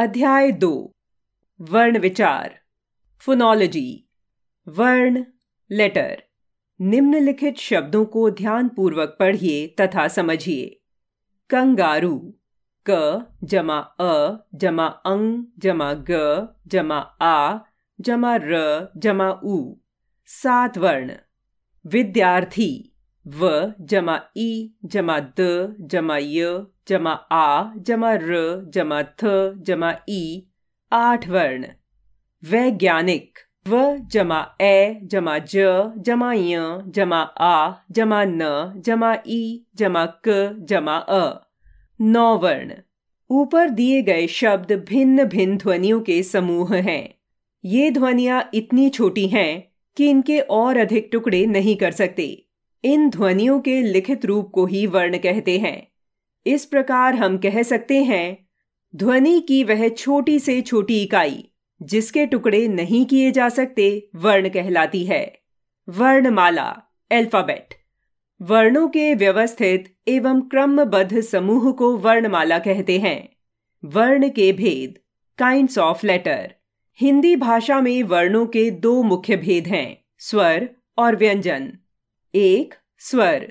अध्याय दो वर्ण विचार फोनोलॉजी वर्ण लेटर निम्नलिखित शब्दों को ध्यानपूर्वक पढ़िए तथा समझिए कंगारू क जमा अ जमा अंग जमा ग जमा आ जमा र जमा उ सात वर्ण विद्यार्थी व जमा ई जमा द जमा य जमा आ जमा र जमा थ जमा ई e. आठ वर्ण वैज्ञानिक व जमा ए e जमा ज जमा य जमा आ जमा न जमा ई e जमा क जमा अ नौ वर्ण ऊपर दिए गए शब्द भिन्न भिन्न ध्वनियों के समूह हैं ये ध्वनियां इतनी छोटी हैं कि इनके और अधिक टुकड़े नहीं कर सकते इन ध्वनियों के लिखित रूप को ही वर्ण कहते हैं इस प्रकार हम कह सकते हैं ध्वनि की वह छोटी से छोटी इकाई जिसके टुकड़े नहीं किए जा सकते वर्ण कहलाती है वर्णमाला एल्फाबेट वर्णों के व्यवस्थित एवं क्रमबद्ध समूह को वर्णमाला कहते हैं वर्ण के भेद काइंड ऑफ लेटर हिंदी भाषा में वर्णों के दो मुख्य भेद हैं स्वर और व्यंजन एक स्वर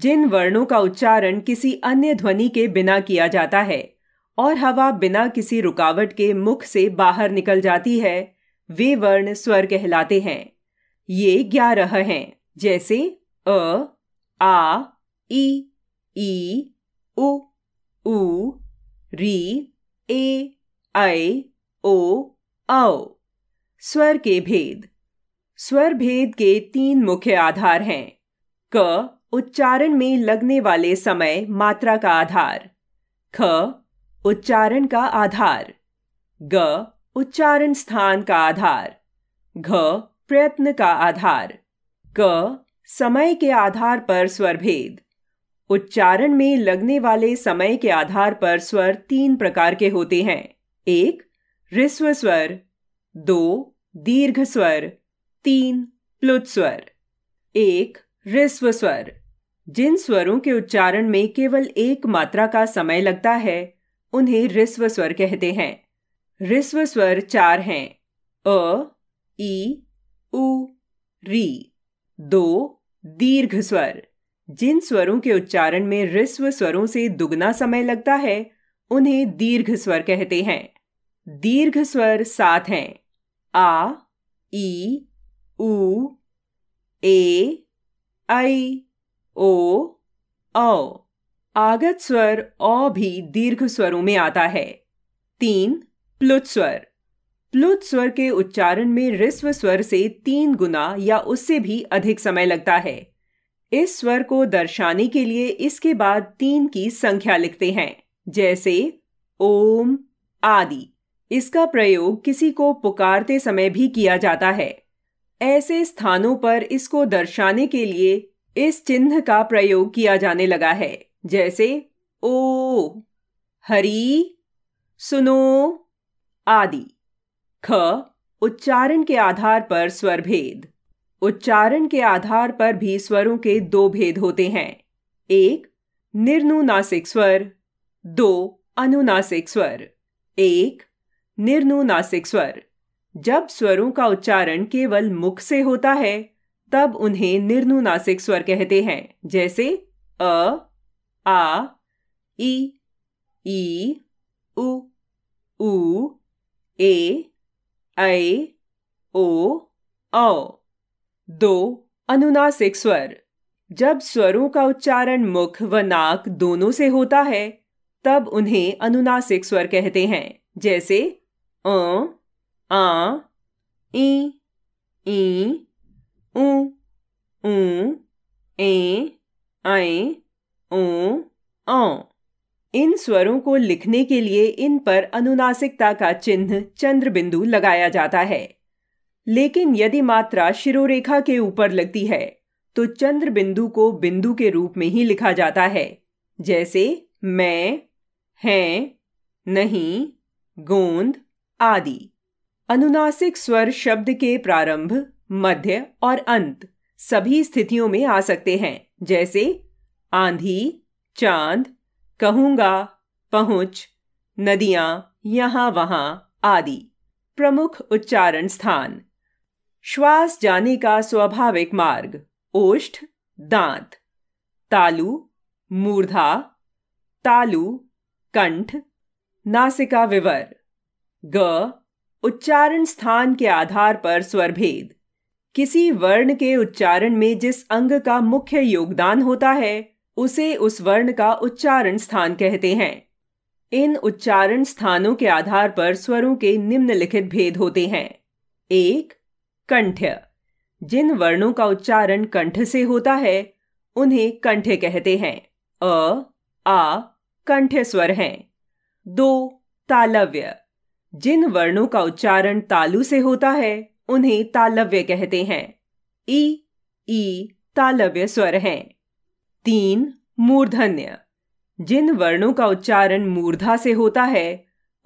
जिन वर्णों का उच्चारण किसी अन्य ध्वनि के बिना किया जाता है और हवा बिना किसी रुकावट के मुख से बाहर निकल जाती है वे वर्ण स्वर कहलाते हैं ये ग्यारह हैं जैसे अ आ ई ई उ उ री ए आए, ओ आओ। स्वर के भेद स्वर भेद के तीन मुख्य आधार हैं क उच्चारण में लगने वाले समय मात्रा का आधार ख उच्चारण का आधार ग उच्चारण स्थान का आधार घ प्रयत्न का आधार क समय के आधार पर स्वर भेद उच्चारण में लगने वाले समय के आधार पर स्वर तीन प्रकार के होते हैं एक रिस्व स्वर दो दीर्घ स्वर तीन प्लुत स्वर एक ह्रस्व स्वर जिन स्वरों के उच्चारण में केवल एक मात्रा का समय लगता है उन्हें ह्रस्व स्वर कहते हैं ह्रस्व स्वर चार हैं अ ई उ री दो दीर्घ स्वर जिन स्वरों के उच्चारण में रिस्व स्वरों से दुगना समय लगता है उन्हें दीर्घ स्वर कहते हैं दीर्घ स्वर सात हैं आ ई ऊ ए ऐ ओ औ आगत स्वर ओ भी दीर्घ स्वरों में आता है तीन प्लुत स्वर प्लुत स्वर के उच्चारण में रिस्व स्वर से तीन गुना या उससे भी अधिक समय लगता है इस स्वर को दर्शाने के लिए इसके बाद तीन की संख्या लिखते हैं जैसे ओम आदि इसका प्रयोग किसी को पुकारते समय भी किया जाता है ऐसे स्थानों पर इसको दर्शाने के लिए इस चिन्ह का प्रयोग किया जाने लगा है जैसे ओ हरी सुनो आदि ख उच्चारण के आधार पर स्वर भेद उच्चारण के आधार पर भी स्वरों के दो भेद होते हैं एक निर्नुनासिक स्वर दो अनुनासिक स्वर एक निर्नुनासिक स्वर जब स्वरों का उच्चारण केवल मुख से होता है तब उन्हें निर्नुनासिक स्वर कहते हैं जैसे अ आ ई ई उ उ ए ऐ ओ औ दो अनुनासिक स्वर जब स्वरों का उच्चारण मुख व नाक दोनों से होता है तब उन्हें अनुनासिक स्वर कहते हैं जैसे अ a, i, i, u, u, ए आए ओ औ इन स्वरों को लिखने के लिए इन पर अनुनासिकता का चिन्ह चंद्र बिंदु लगाया जाता है लेकिन यदि मात्रा शिरोरेखा के ऊपर लगती है तो चंद्र बिंदु को बिंदु के रूप में ही लिखा जाता है जैसे मैं हैं नहीं गोंद आदि अनुनासिक स्वर शब्द के प्रारंभ मध्य और अंत सभी स्थितियों में आ सकते हैं जैसे आंधी चांद कहूंगा पहुंच नदियां यहां वहां आदि प्रमुख उच्चारण स्थान श्वास जाने का स्वाभाविक मार्ग ओष्ठ दांत तालु मूर्धा तालु कंठ नासिका विवर ग उच्चारण स्थान के आधार पर स्वरभेद किसी वर्ण के उच्चारण में जिस अंग का मुख्य योगदान होता है उसे उस वर्ण का उच्चारण स्थान कहते हैं इन उच्चारण स्थानों के आधार पर स्वरों के निम्नलिखित भेद होते हैं एक कंठ जिन वर्णों का उच्चारण कंठ से होता है उन्हें कंठ्य कहते हैं अ आ कंठ्य स्वर हैं दो तालव्य जिन वर्णों का उच्चारण तालु से होता है उन्हें तालव्य कहते हैं ई ई तालव्य स्वर हैं तीन मूर्धन्य जिन वर्णों का उच्चारण मूर्धा से होता है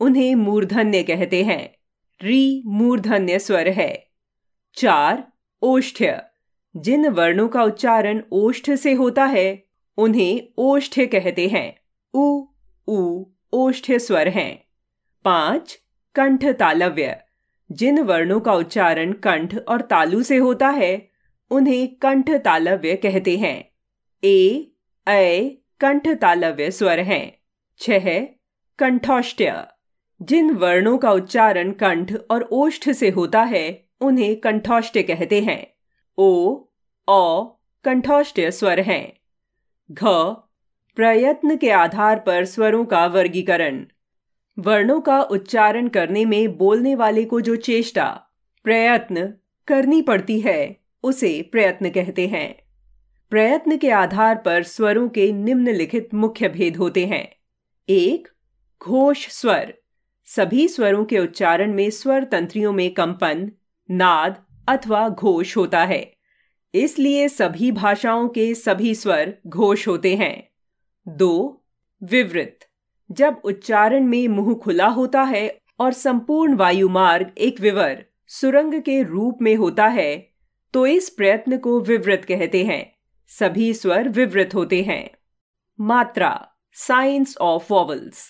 उन्हें मूर्धन्य कहते हैं री मूर्धन्य स्वर है चार ओष्ठ्य जिन वर्णों का उच्चारण ओष्ठ से होता है उन्हें ओष्ठ्य कहते हैं उ ऊ ओष्ठ्य स्वर हैं पांच कंठ तालव्य जिन वर्णों का उच्चारण कंठ और तालु से होता है उन्हें कंठ तालव्य कहते हैं ए ऐ कंठ तालव्य स्वर हैं छह कंठौष्ट्य जिन वर्णों का उच्चारण कंठ और ओष्ठ से होता है उन्हें कंठौष्ट्य कहते हैं ओ ओ कंठौष्ट्य स्वर हैं घ प्रयत्न के आधार पर स्वरों का वर्गीकरण वर्णों का उच्चारण करने में बोलने वाले को जो चेष्टा प्रयत्न करनी पड़ती है उसे प्रयत्न कहते हैं प्रयत्न के आधार पर स्वरों के निम्नलिखित मुख्य भेद होते हैं एक घोष स्वर सभी स्वरों के उच्चारण में स्वर तंत्रियों में कंपन नाद अथवा घोष होता है इसलिए सभी भाषाओं के सभी स्वर घोष होते हैं दो विवृत जब उच्चारण में मुंह खुला होता है और संपूर्ण वायु मार्ग एक विवर सुरंग के रूप में होता है तो इस प्रयत्न को विवृत कहते हैं सभी स्वर विवृत होते हैं मात्रा साइंस ऑफ वॉवल्स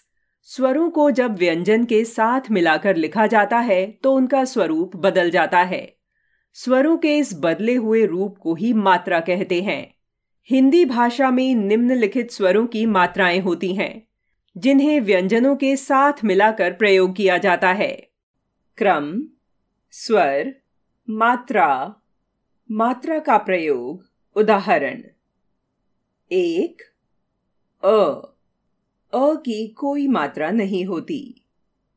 स्वरों को जब व्यंजन के साथ मिलाकर लिखा जाता है तो उनका स्वरूप बदल जाता है स्वरों के इस बदले हुए रूप को ही मात्रा कहते हैं हिंदी भाषा में निम्नलिखित स्वरों की मात्राएं होती हैं जिन्हें व्यंजनों के साथ मिलाकर प्रयोग किया जाता है क्रम स्वर मात्रा मात्रा का प्रयोग उदाहरण एक अ अ की कोई मात्रा नहीं होती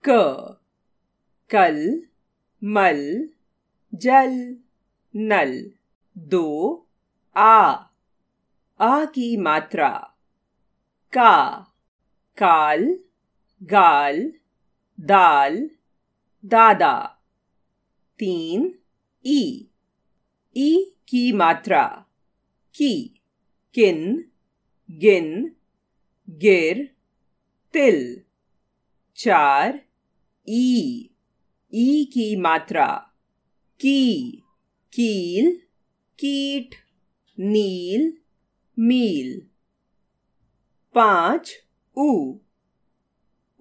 क कल मल जल नल दो आ आ की मात्रा का काल गाल दाल दादा तीन ई ई की मात्रा की किन गिन गिर तिल चार ई ई की मात्रा की कील कीट नील मील पांच ऊ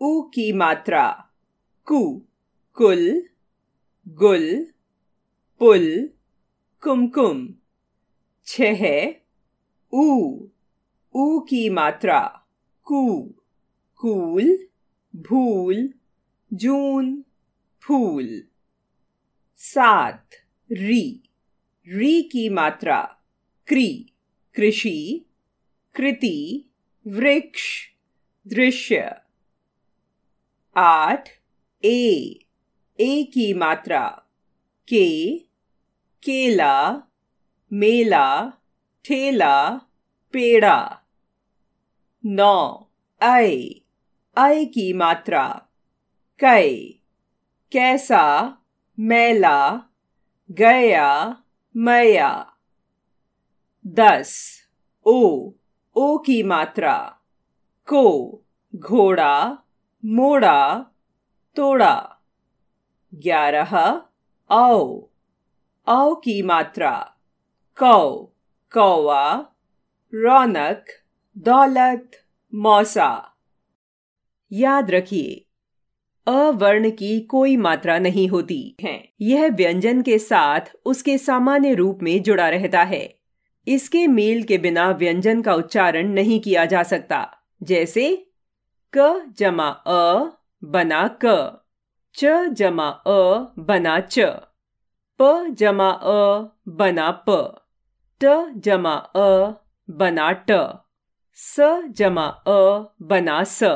ऊ की मात्रा कु कुल गुल पुल कुमकुम छह ऊ ऊ की मात्रा कु कूल भूल जून फूल सात री री की मात्रा क्री कृषि कृति वृक्ष दृश्य आठ ए ए की मात्रा के केला मेला ठेला पेड़ा नौ ऐ अय की मात्रा कै कैसा मैला गया मया दस ओ ओ की मात्रा को घोड़ा मोड़ा तोड़ा ग्यारह औ औ की मात्रा कौ कौवा रौनक दौलत मौसा याद रखिए अवर्ण की कोई मात्रा नहीं होती है यह व्यंजन के साथ उसके सामान्य रूप में जुड़ा रहता है इसके मेल के बिना व्यंजन का उच्चारण नहीं किया जा सकता जैसे क जमा अ बना क च जमा अ बना च प जमा अ बना प ट जमा अ बना ट स जमा अ बना स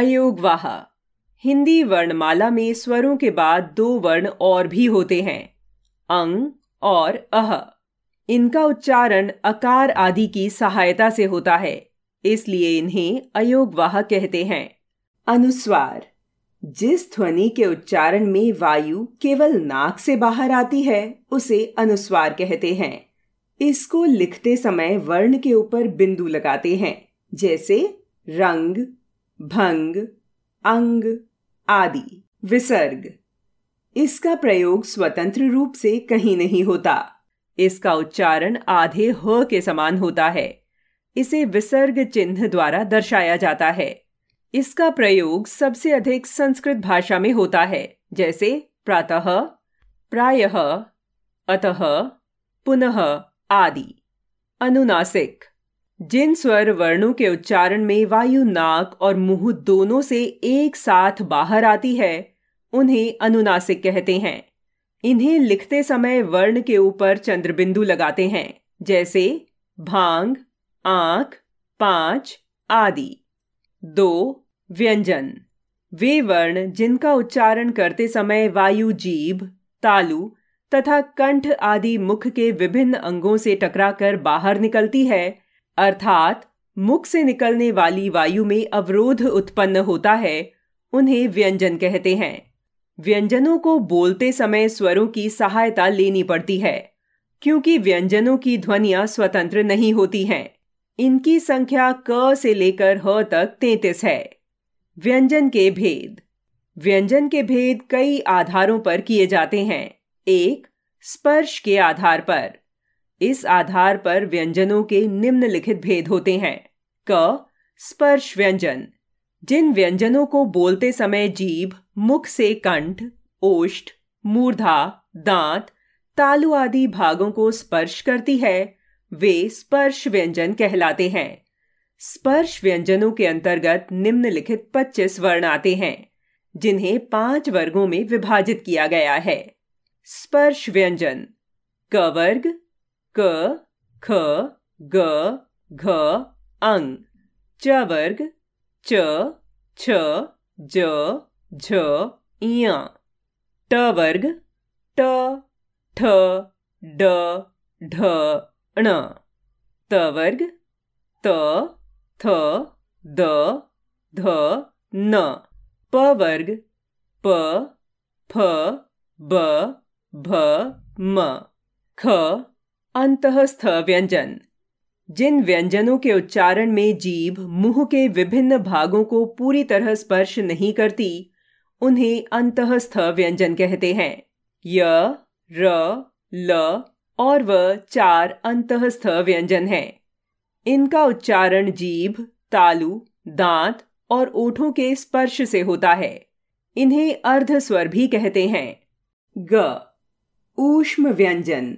अयोगवाह हिंदी वर्णमाला में स्वरों के बाद दो वर्ण और भी होते हैं अंग और अह इनका उच्चारण अकार आदि की सहायता से होता है इसलिए इन्हें अयोगवाह कहते हैं अनुस्वार जिस ध्वनि के उच्चारण में वायु केवल नाक से बाहर आती है उसे अनुस्वार कहते हैं इसको लिखते समय वर्ण के ऊपर बिंदु लगाते हैं जैसे रंग भंग अंग आदि विसर्ग इसका प्रयोग स्वतंत्र रूप से कहीं नहीं होता इसका उच्चारण आधे ह के समान होता है इसे विसर्ग चिन्ह द्वारा दर्शाया जाता है इसका प्रयोग सबसे अधिक संस्कृत भाषा में होता है जैसे प्रातः प्रायः अतः पुनः आदि अनुनासिक जिन स्वर वर्णों के उच्चारण में वायु नाक और मुंह दोनों से एक साथ बाहर आती है उन्हें अनुनासिक कहते हैं इन्हें लिखते समय वर्ण के ऊपर चंद्रबिंदु लगाते हैं जैसे भांग आंख पांच आदि दो व्यंजन वे वर्ण जिनका उच्चारण करते समय वायु जीव तालु तथा कंठ आदि मुख के विभिन्न अंगों से टकराकर बाहर निकलती है अर्थात मुख से निकलने वाली वायु में अवरोध उत्पन्न होता है उन्हें व्यंजन कहते हैं व्यंजनों को बोलते समय स्वरों की सहायता लेनी पड़ती है क्योंकि व्यंजनों की ध्वनियां स्वतंत्र नहीं होती हैं इनकी संख्या क से लेकर ह तक तैतीस है व्यंजन के भेद व्यंजन के भेद कई आधारों पर किए जाते हैं एक स्पर्श के आधार पर इस आधार पर व्यंजनों के निम्नलिखित भेद होते हैं क स्पर्श व्यंजन जिन व्यंजनों को बोलते समय जीभ मुख से कंठ ओष्ठ मूर्धा दांत तालु आदि भागों को स्पर्श करती है वे स्पर्श व्यंजन कहलाते हैं स्पर्श व्यंजनों के अंतर्गत निम्नलिखित 25 वर्ण आते हैं जिन्हें पांच वर्गों में विभाजित किया गया है स्पर्श व्यंजन क वर्ग क ख ग घ अंग च वर्ग च छ ज झ ट वर्ग ट ठ ड ढ ण त वर्ग त थ द ध न प वर्ग प फ ब भ म ख अंतस्थ व्यंजन जिन व्यंजनों के उच्चारण में जीभ मुंह के विभिन्न भागों को पूरी तरह स्पर्श नहीं करती उन्हें अंतस्थ व्यंजन कहते हैं य र ल और वह चार अंतस्थ व्यंजन हैं इनका उच्चारण जीभ तालु दांत और ओठों के स्पर्श से होता है इन्हें अर्ध स्वर भी कहते हैं ग ऊष्म व्यंजन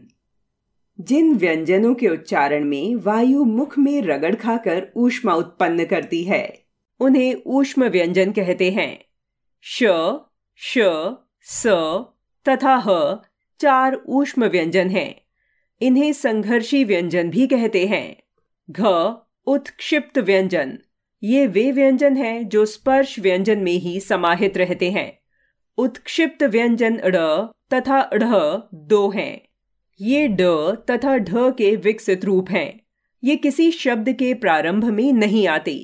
जिन व्यंजनों के उच्चारण में वायु मुख में रगड़ खाकर ऊष्मा उत्पन्न करती है उन्हें ऊष्म व्यंजन कहते हैं श श स तथा ह चार ऊष्म व्यंजन हैं इन्हें संघर्षी व्यंजन भी कहते हैं घ उत्क्षिप्त व्यंजन ये वे व्यंजन हैं जो स्पर्श व्यंजन में ही समाहित रहते हैं उत्क्षिप्त व्यंजन ड तथा ढ दो हैं ये ड तथा ढ के विकसित रूप हैं ये किसी शब्द के प्रारंभ में नहीं आते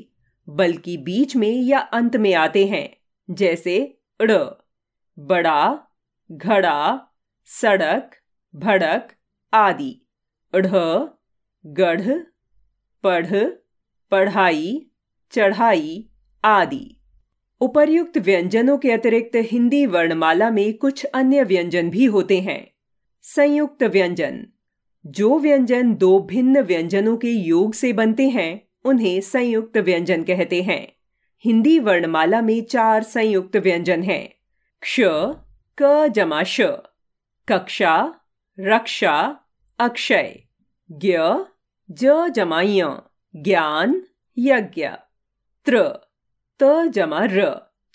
बल्कि बीच में या अंत में आते हैं जैसे ड़ बड़ा घड़ा सड़क भड़क आदि ढ गढ़ पढ़ पढ़ाई चढ़ाई आदि उपर्युक्त व्यंजनों के अतिरिक्त हिंदी वर्णमाला में कुछ अन्य व्यंजन भी होते हैं संयुक्त व्यंजन जो व्यंजन दो भिन्न व्यंजनों के योग से बनते हैं उन्हें संयुक्त व्यंजन कहते हैं हिंदी वर्णमाला में चार संयुक्त व्यंजन हैं क्ष क जमा श कक्षा रक्षा अक्षय ज्ञ ज जमाय ज्ञान यज्ञ त्र त जमा र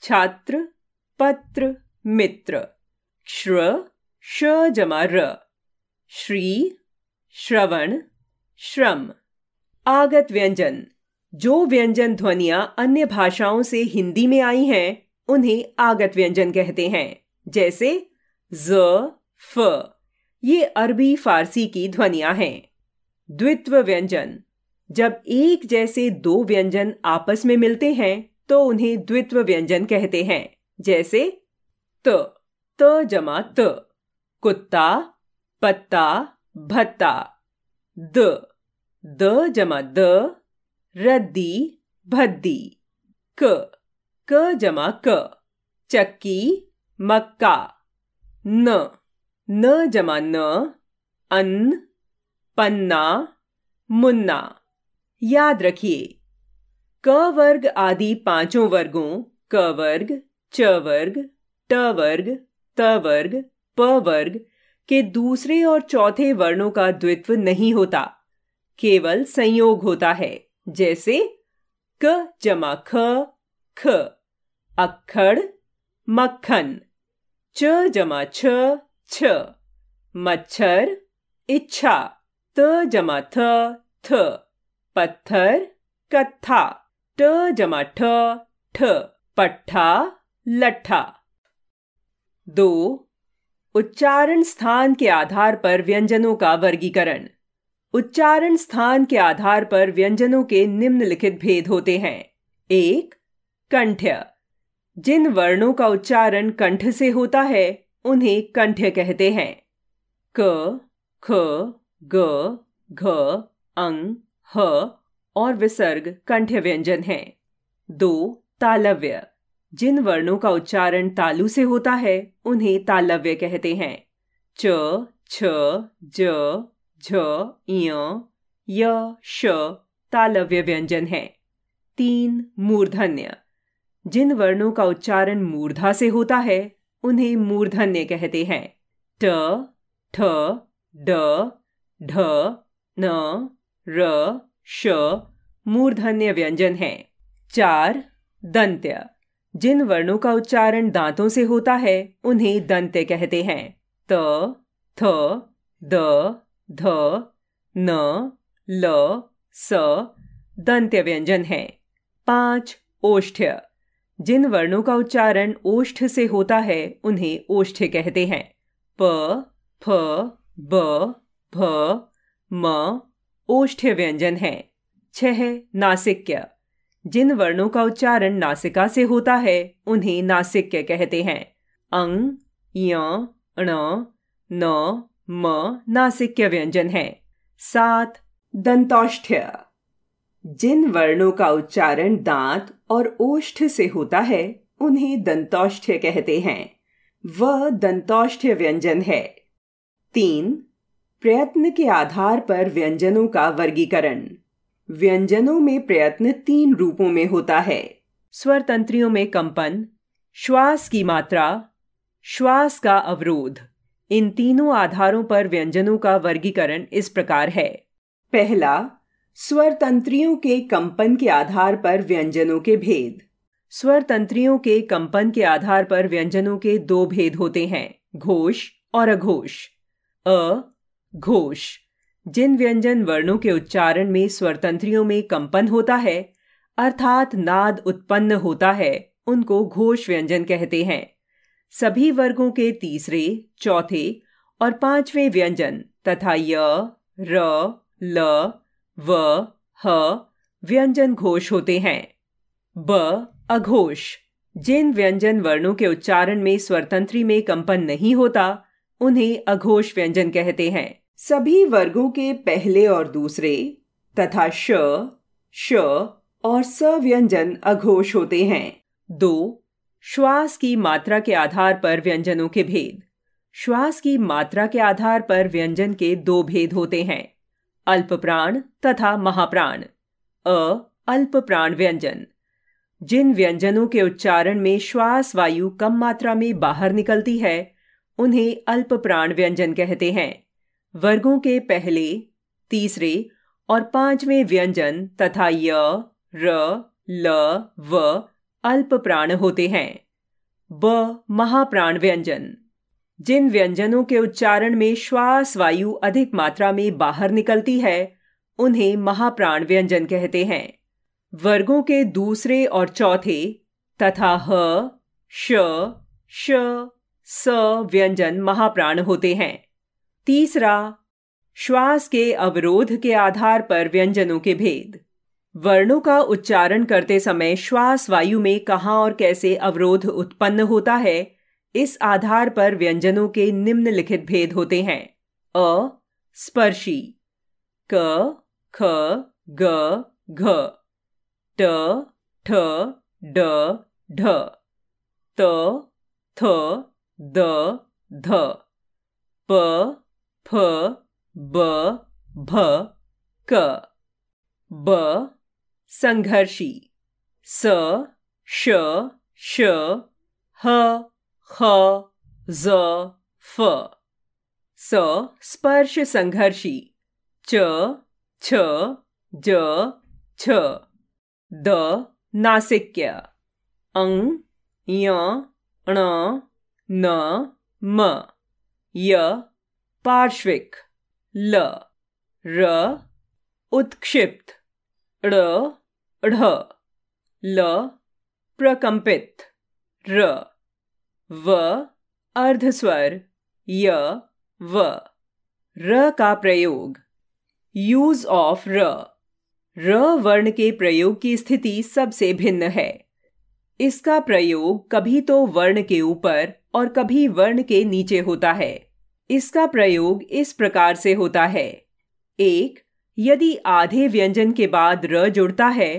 छात्र पत्र मित्र श्र श जमा र श्री श्रवण श्रम आगत व्यंजन जो व्यंजन ध्वनिया अन्य भाषाओं से हिंदी में आई हैं उन्हें आगत व्यंजन कहते हैं जैसे ज फ ये अरबी फारसी की ध्वनियां हैं द्वित्व व्यंजन जब एक जैसे दो व्यंजन आपस में मिलते हैं तो उन्हें द्वित्व व्यंजन कहते हैं जैसे त त जमा त कुत्ता पत्ता भत्ता द द जमा द रद्दी भद्दी क क जमा क चक्की मक्का न न जमा न अन पन्ना मुन्ना याद रखिए क वर्ग आदि पांचों वर्गों क वर्ग च वर्ग ट वर्ग त वर्ग प वर्ग के दूसरे और चौथे वर्णों का द्वित्व नहीं होता केवल संयोग होता है जैसे क जमा ख ख अक्खड़ मक्खन च जमा छ छ मच्छर इच्छा त जमा थ थ पत्थर कथा ट जमा ठ ठ पट्ठा लट्ठा दो उच्चारण स्थान के आधार पर व्यंजनों का वर्गीकरण उच्चारण स्थान के आधार पर व्यंजनों के निम्नलिखित भेद होते हैं एक कंठ्य जिन वर्णों का उच्चारण कंठ से होता है उन्हें कंठ्य कहते हैं क ख ग घ अंग ह और विसर्ग कंठ्य व्यंजन है दो तालव्य जिन वर्णों का उच्चारण तालु से होता है उन्हें तालव्य कहते हैं च छ ज झ य श तालव्य व्यंजन है तीन मूर्धन्य जिन वर्णों का उच्चारण मूर्धा से होता है उन्हें मूर्धन्य कहते हैं ट ठ ड ढ न र श मूर्धन्य व्यंजन है चार दंत्य जिन वर्णों का उच्चारण दांतों से होता है उन्हें दंत्य कहते हैं त थ द ध न ल स दंत्य व्यंजन है पांच ओष्ठ्य जिन वर्णों का उच्चारण ओष्ठ से होता है उन्हें ओष्ठ कहते हैं प फ ब भ म ओष्ठ व्यंजन है छह नासिक्य जिन वर्णों का उच्चारण नासिका से होता है उन्हें नासिक्य कहते हैं अंग य ण न म नासिक्य व्यंजन है सात दंतौष्ठ्य जिन वर्णों का उच्चारण दांत और ओष्ठ से होता है उन्हें दंतौष्ठ्य कहते हैं वह दंतौष्ठ्य व्यंजन है तीन प्रयत्न के आधार पर व्यंजनों का वर्गीकरण व्यंजनों में प्रयत्न तीन रूपों में होता है स्वर तंत्रियों में कंपन श्वास की मात्रा श्वास का अवरोध इन तीनों आधारों पर व्यंजनों का वर्गीकरण इस प्रकार है पहला स्वर तंत्रियों के कंपन के आधार पर व्यंजनों के भेद स्वर तंत्रियों के कंपन के आधार पर व्यंजनों के दो भेद होते हैं घोष और अघोष अ घोष जिन व्यंजन वर्णों के उच्चारण में स्वरतंत्रियों में कंपन होता है अर्थात नाद उत्पन्न होता है उनको घोष व्यंजन कहते हैं सभी वर्गों के तीसरे चौथे और पांचवें व्यंजन तथा य र ल व ह व्यंजन घोष होते हैं ब अघोष जिन व्यंजन वर्णों के उच्चारण में स्वरतंत्री में कंपन नहीं होता उन्हें अघोष व्यंजन कहते हैं सभी वर्गों के पहले और दूसरे तथा श श और स व्यंजन अघोष होते हैं दो श्वास की मात्रा के आधार पर व्यंजनों के भेद श्वास की मात्रा के आधार पर व्यंजन के दो भेद होते हैं अल्प प्राण तथा महाप्राण अ अल्प प्राण व्यंजन जिन व्यंजनों के उच्चारण में श्वास वायु कम मात्रा में बाहर निकलती है उन्हें अल्प प्राण व्यंजन कहते हैं वर्गों के पहले तीसरे और पांचवें व्यंजन तथा य र ल व अल्प प्राण होते हैं ब महाप्राण व्यंजन जिन व्यंजनों के उच्चारण में श्वास वायु अधिक मात्रा में बाहर निकलती है उन्हें महाप्राण व्यंजन कहते हैं वर्गों के दूसरे और चौथे तथा ह श श स व्यंजन महाप्राण होते हैं तीसरा श्वास के अवरोध के आधार पर व्यंजनों के भेद वर्णों का उच्चारण करते समय श्वास वायु में कहाँ और कैसे अवरोध उत्पन्न होता है इस आधार पर व्यंजनों के निम्नलिखित भेद होते हैं अ स्पर्शी क ख ग घ ट ठ ड ढ त थ द ध प फ ब भ क ब संघर्षी स श श ह ख ज फ स स्पर्श संघर्षी च छ ज छ द नासिक्य अं य ण न म य पार्श्विक ल र उत्क्षिप्त ड ढ ल प्रकंपित र व अर्धस्वर य व र का प्रयोग यूज ऑफ र र वर्ण के प्रयोग की स्थिति सबसे भिन्न है इसका प्रयोग कभी तो वर्ण के ऊपर और कभी वर्ण के नीचे होता है इसका प्रयोग इस प्रकार से होता है एक यदि आधे व्यंजन के बाद र जुड़ता है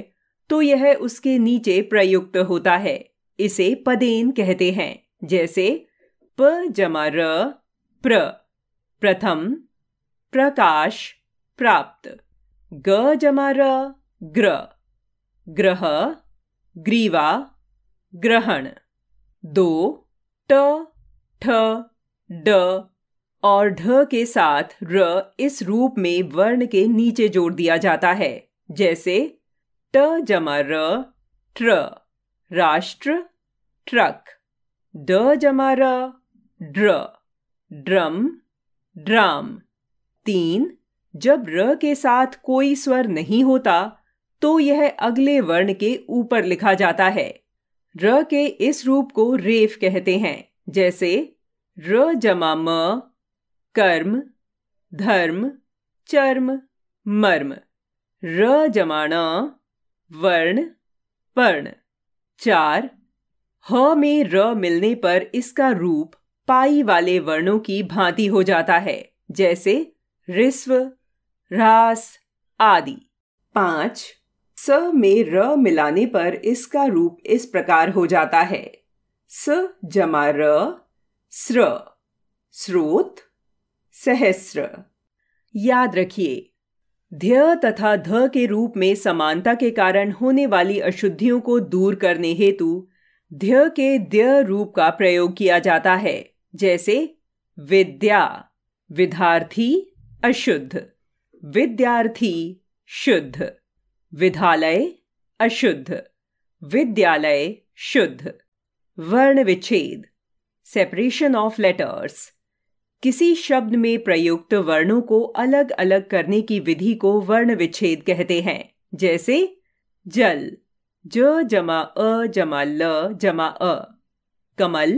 तो यह उसके नीचे प्रयुक्त होता है इसे पदेन कहते हैं जैसे प जमा र प्र प्रथम प्रकाश प्राप्त ग जमा र ग्र ग्रह ग्रीवा ग्रहण दो ट ठ ड और ढ के साथ र इस रूप में वर्ण के नीचे जोड़ दिया जाता है जैसे ट जमा र ट्र राष्ट्र ट्रक ड जमा र ड्र ड्रम ड्राम तीन जब र के साथ कोई स्वर नहीं होता तो यह अगले वर्ण के ऊपर लिखा जाता है र के इस रूप को रेफ कहते हैं जैसे र जमा म कर्म धर्म चर्म मर्म र जमा वर्ण पर्ण चार ह हाँ में र मिलने पर इसका रूप पाई वाले वर्णों की भांति हो जाता है जैसे रिस्व रास आदि पांच स में र मिलाने पर इसका रूप इस प्रकार हो जाता है स जमा र स्र स्रोत सहस्र याद रखिए ध्य तथा ध के रूप में समानता के कारण होने वाली अशुद्धियों को दूर करने हेतु ध्य के द्य रूप का प्रयोग किया जाता है जैसे विद्या विद्यार्थी अशुद्ध विद्यार्थी शुद्ध विद्यालय अशुद्ध विद्यालय शुद्ध वर्ण विच्छेद सेपरेशन ऑफ लेटर्स किसी शब्द में प्रयुक्त वर्णों को अलग अलग करने की विधि को वर्ण विच्छेद कहते हैं जैसे जल ज जमा अ जमा ल जमा अ कमल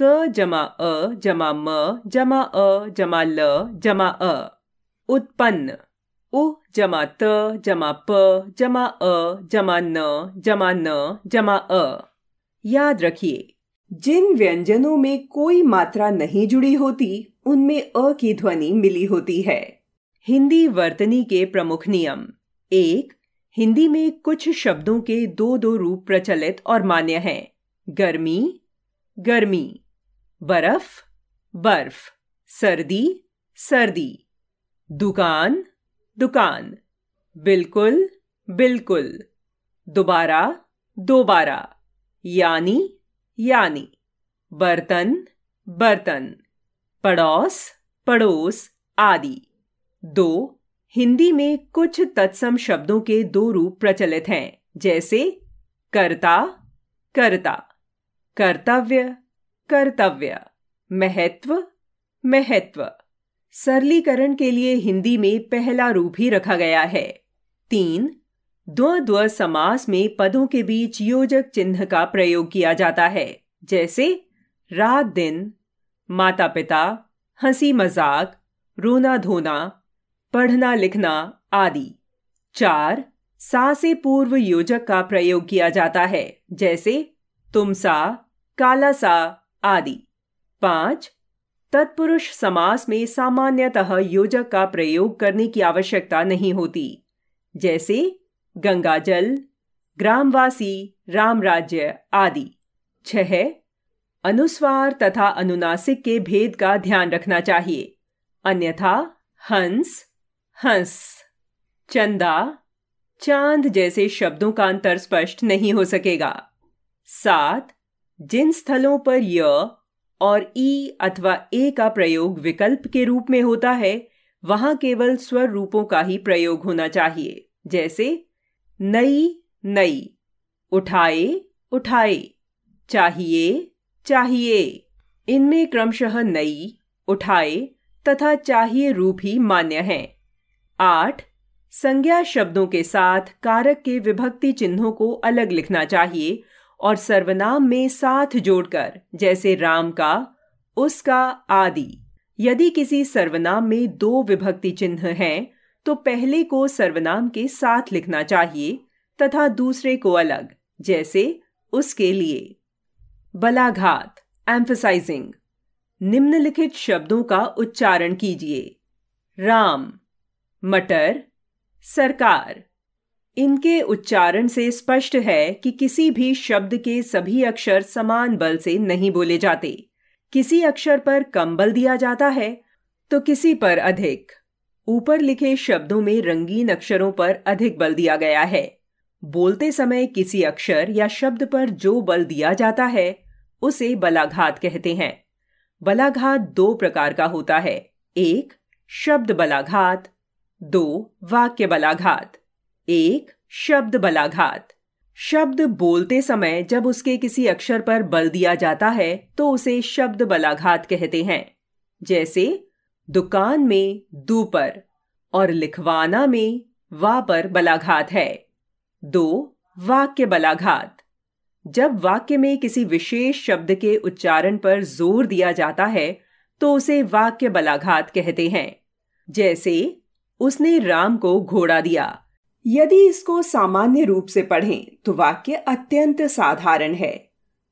क जमा अ जमा म जमा अ जमा ल जमा अ उत्पन्न उ जमा त जमा प जमा अ जमा न जमा न जमा अ याद रखिए जिन व्यंजनों में कोई मात्रा नहीं जुड़ी होती उनमें अ की ध्वनि मिली होती है हिंदी वर्तनी के प्रमुख नियम एक हिंदी में कुछ शब्दों के दो दो रूप प्रचलित और मान्य हैं गर्मी गर्मी बर्फ बर्फ सर्दी सर्दी दुकान दुकान बिल्कुल बिल्कुल दोबारा दोबारा यानी यानी बर्तन बर्तन पड़ोस पड़ोस आदि दो हिंदी में कुछ तत्सम शब्दों के दो रूप प्रचलित हैं जैसे कर्ता कर्ता कर्तव्य कर्तव्य महत्व महत्व सरलीकरण के लिए हिंदी में पहला रूप ही रखा गया है तीन द्व द्व समास में पदों के बीच योजक चिन्ह का प्रयोग किया जाता है जैसे रात दिन माता पिता हंसी मजाक रोना धोना पढ़ना लिखना आदि चार सा से पूर्व योजक का प्रयोग किया जाता है जैसे तुम सा काला सा आदि पांच तत्पुरुष समास में सामान्यतः योजक का प्रयोग करने की आवश्यकता नहीं होती जैसे गंगाजल ग्रामवासी राम राज्य आदि छह अनुस्वार तथा अनुनासिक के भेद का ध्यान रखना चाहिए अन्यथा हंस हंस चंदा चांद जैसे शब्दों का अंतर स्पष्ट नहीं हो सकेगा सात जिन स्थलों पर य और ई अथवा ए का प्रयोग विकल्प के रूप में होता है वहां केवल स्वर रूपों का ही प्रयोग होना चाहिए जैसे नई नई उठाए उठाए चाहिए चाहिए इनमें क्रमशः नई उठाए तथा चाहिए रूप ही मान्य हैं आठ संज्ञा शब्दों के साथ कारक के विभक्ति चिन्हों को अलग लिखना चाहिए और सर्वनाम में साथ जोड़कर जैसे राम का उसका आदि यदि किसी सर्वनाम में दो विभक्ति चिन्ह हैं तो पहले को सर्वनाम के साथ लिखना चाहिए तथा दूसरे को अलग जैसे उसके लिए बलाघात एम्फसाइजिंग निम्नलिखित शब्दों का उच्चारण कीजिए राम मटर सरकार इनके उच्चारण से स्पष्ट है कि किसी भी शब्द के सभी अक्षर समान बल से नहीं बोले जाते किसी अक्षर पर कम बल दिया जाता है तो किसी पर अधिक ऊपर लिखे शब्दों में रंगीन अक्षरों पर अधिक बल दिया गया है बोलते समय किसी अक्षर या शब्द पर जो बल दिया जाता है उसे बलाघात कहते हैं बलाघात दो प्रकार का होता है एक शब्द बलाघात दो वाक्य बलाघात एक शब्द बलाघात शब्द बोलते समय जब उसके किसी अक्षर पर बल दिया जाता है तो उसे शब्द बलाघात कहते हैं जैसे दुकान में दू पर और लिखवाना में वा पर बलाघात है दो वाक्य बलाघात जब वाक्य में किसी विशेष शब्द के उच्चारण पर जोर दिया जाता है तो उसे वाक्य बलाघात कहते हैं जैसे उसने राम को घोड़ा दिया यदि इसको सामान्य रूप से पढ़ें तो वाक्य अत्यंत साधारण है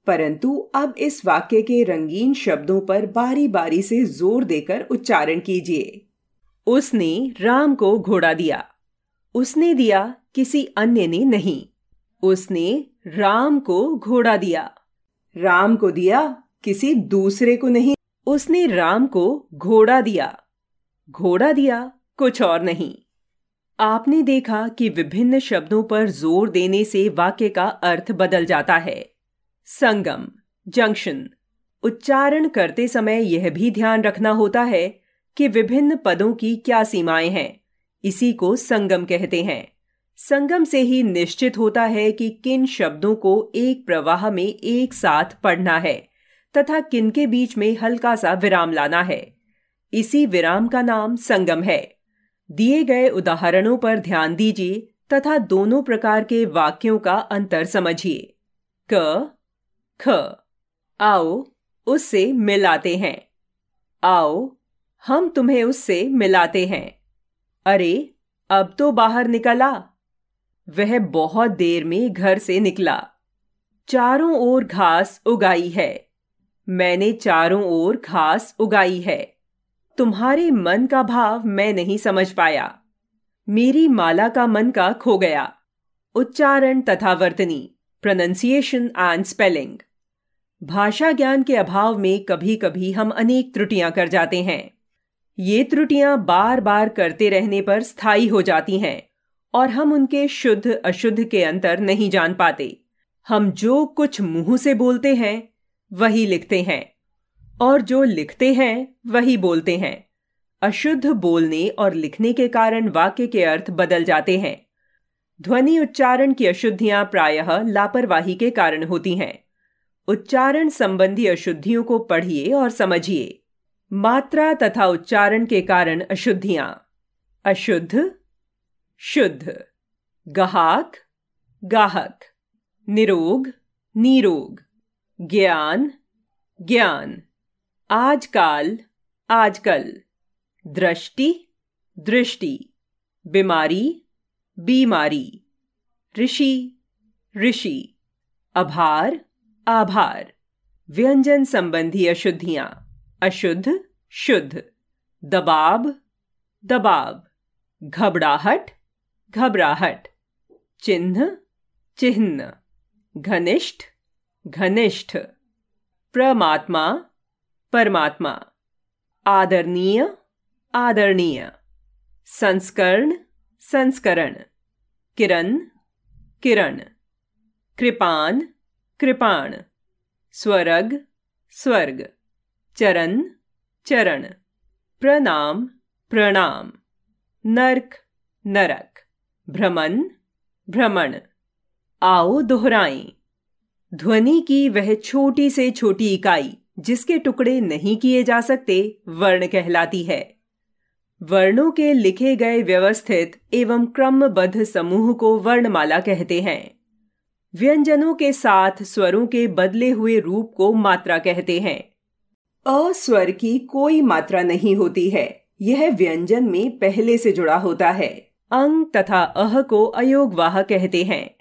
परंतु अब इस वाक्य के रंगीन शब्दों पर बारी बारी से जोर देकर उच्चारण कीजिए उसने राम को घोड़ा दिया उसने दिया किसी अन्य ने नहीं उसने राम को घोड़ा दिया राम को दिया किसी दूसरे को नहीं उसने राम को घोड़ा दिया घोड़ा दिया कुछ और नहीं आपने देखा कि विभिन्न शब्दों पर जोर देने से वाक्य का अर्थ बदल जाता है संगम जंक्शन उच्चारण करते समय यह भी ध्यान रखना होता है कि विभिन्न पदों की क्या सीमाएं हैं इसी को संगम कहते हैं संगम से ही निश्चित होता है कि किन शब्दों को एक प्रवाह में एक साथ पढ़ना है तथा किनके बीच में हल्का सा विराम लाना है इसी विराम का नाम संगम है दिए गए उदाहरणों पर ध्यान दीजिए तथा दोनों प्रकार के वाक्यों का अंतर समझिए क ख आओ उससे मिलाते हैं आओ हम तुम्हें उससे मिलाते हैं अरे अब तो बाहर निकला वह बहुत देर में घर से निकला चारों ओर घास उगाई है मैंने चारों ओर घास उगाई है तुम्हारे मन का भाव मैं नहीं समझ पाया मेरी माला का मन का खो गया उच्चारण तथा वर्तनी प्रोनंसिएशन एंड स्पेलिंग भाषा ज्ञान के अभाव में कभी कभी हम अनेक त्रुटियां कर जाते हैं ये त्रुटियां बार बार करते रहने पर स्थायी हो जाती हैं और हम उनके शुद्ध अशुद्ध के अंतर नहीं जान पाते हम जो कुछ मुंह से बोलते हैं वही लिखते हैं और जो लिखते हैं वही बोलते हैं अशुद्ध बोलने और लिखने के कारण वाक्य के अर्थ बदल जाते हैं ध्वनि उच्चारण की अशुद्धियां प्रायः लापरवाही के कारण होती हैं उच्चारण संबंधी अशुद्धियों को पढ़िए और समझिए मात्रा तथा उच्चारण के कारण अशुद्धियां अशुद्ध शुद्ध गहाक गाहक निरोग नीरोग ज्ञान ज्ञान आजकाल आजकल दृष्टि दृष्टि बीमारी बीमारी ऋषि ऋषि आभार आभार व्यंजन संबंधी अशुद्धियां अशुद्ध शुद्ध दबाव दबाव घबराहट घबराहट चिन्ह चिन्ह घनिष्ठ घनिष्ठ प्रमात्मा परमात्मा आदरणीय आदरणीय संस्करण संस्करण किरण किरण कृपान कृपाण स्वर्ग स्वर्ग चरण चरण प्रणाम प्रणाम नरक नरक भ्रमण भ्रमण आओ दोहराएं ध्वनि की वह छोटी से छोटी इकाई जिसके टुकड़े नहीं किए जा सकते वर्ण कहलाती है वर्णों के लिखे गए व्यवस्थित एवं क्रमबद्ध समूह को वर्णमाला कहते हैं व्यंजनों के साथ स्वरों के बदले हुए रूप को मात्रा कहते हैं अस्वर की कोई मात्रा नहीं होती है यह व्यंजन में पहले से जुड़ा होता है अंग तथा अह को अयोगवाह कहते हैं